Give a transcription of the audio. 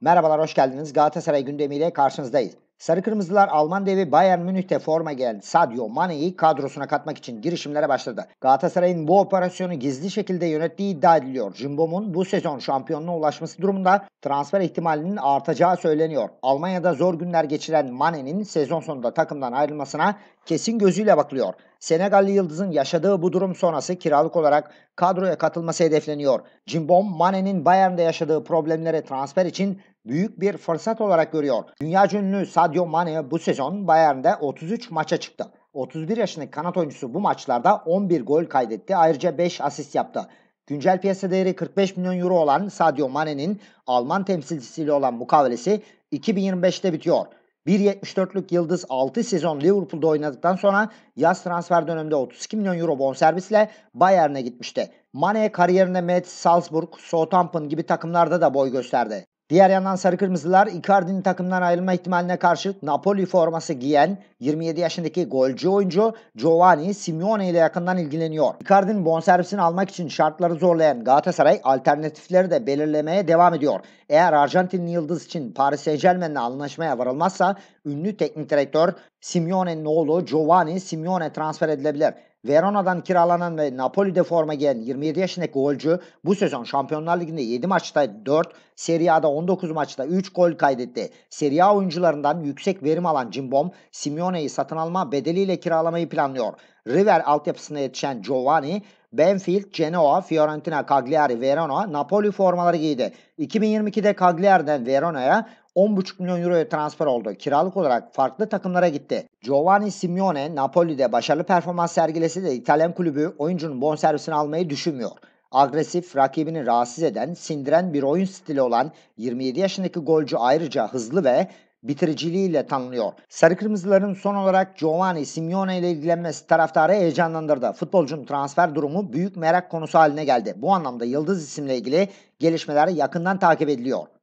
Merhabalar, hoş geldiniz. Galatasaray gündemiyle karşınızdayız. Sarı Kırmızılar Alman devi Bayern Münih'te forma giyen Sadio Mane'yi kadrosuna katmak için girişimlere başladı. Galatasaray'ın bu operasyonu gizli şekilde yönettiği iddia ediliyor. Jimbom'un bu sezon şampiyonluğa ulaşması durumunda transfer ihtimalinin artacağı söyleniyor. Almanya'da zor günler geçiren Mane'nin sezon sonunda takımdan ayrılmasına kesin gözüyle bakılıyor. Senegalli Yıldız'ın yaşadığı bu durum sonrası kiralık olarak kadroya katılması hedefleniyor. Cimbom, Mane'nin Bayern'de yaşadığı problemlere transfer için büyük bir fırsat olarak görüyor. Dünya ünlü Sadio Mane bu sezon Bayern'de 33 maça çıktı. 31 yaşındaki kanat oyuncusu bu maçlarda 11 gol kaydetti. Ayrıca 5 asist yaptı. Güncel piyasa değeri 45 milyon euro olan Sadio Mane'nin Alman temsilcisiyle olan mukavelesi 2025'te bitiyor. 1.74'lük yıldız 6 sezon Liverpool'da oynadıktan sonra yaz transfer döneminde 32 milyon euro bonservisle Bayern'e gitmişti. Mane kariyerinde Metz, Salzburg, Southampton gibi takımlarda da boy gösterdi. Diğer yandan sarı kırmızılar Icardi'nin takımdan ayrılma ihtimaline karşı Napoli forması giyen 27 yaşındaki golcü oyuncu Giovanni Simeone ile yakından ilgileniyor. Icardi'nin bonservisini almak için şartları zorlayan Galatasaray alternatifleri de belirlemeye devam ediyor. Eğer Arjantinli yıldız için Paris Saint Germain'le anlaşmaya varılmazsa ünlü teknik direktör Simeone'nin oğlu Giovanni Simeone transfer edilebilir. Verona'dan kiralanan ve Napoli'de forma giyen 27 yaşındaki golcü bu sezon Şampiyonlar Ligi'nde 7 maçta 4, Serie A'da 19 maçta 3 gol kaydetti. Serie A oyuncularından yüksek verim alan Cimbom, Simeone'yi satın alma bedeliyle kiralamayı planlıyor. River altyapısına yetişen Giovanni, Benfield, Genoa, Fiorentina, Cagliari, Verona, Napoli formaları giydi. 2022'de Cagliari'den Verona'ya, 10,5 milyon euroya transfer oldu. Kiralık olarak farklı takımlara gitti. Giovanni Simeone Napoli'de başarılı performans sergilesi de İtalyan kulübü oyuncunun bonservisini almayı düşünmüyor. Agresif, rakibini rahatsız eden, sindiren bir oyun stili olan 27 yaşındaki golcü ayrıca hızlı ve bitiriciliğiyle tanınıyor. Sarı Kırmızıların son olarak Giovanni Simeone ile ilgilenmesi taraftarı heyecanlandırdı. Futbolcunun transfer durumu büyük merak konusu haline geldi. Bu anlamda Yıldız isimle ilgili gelişmeler yakından takip ediliyor.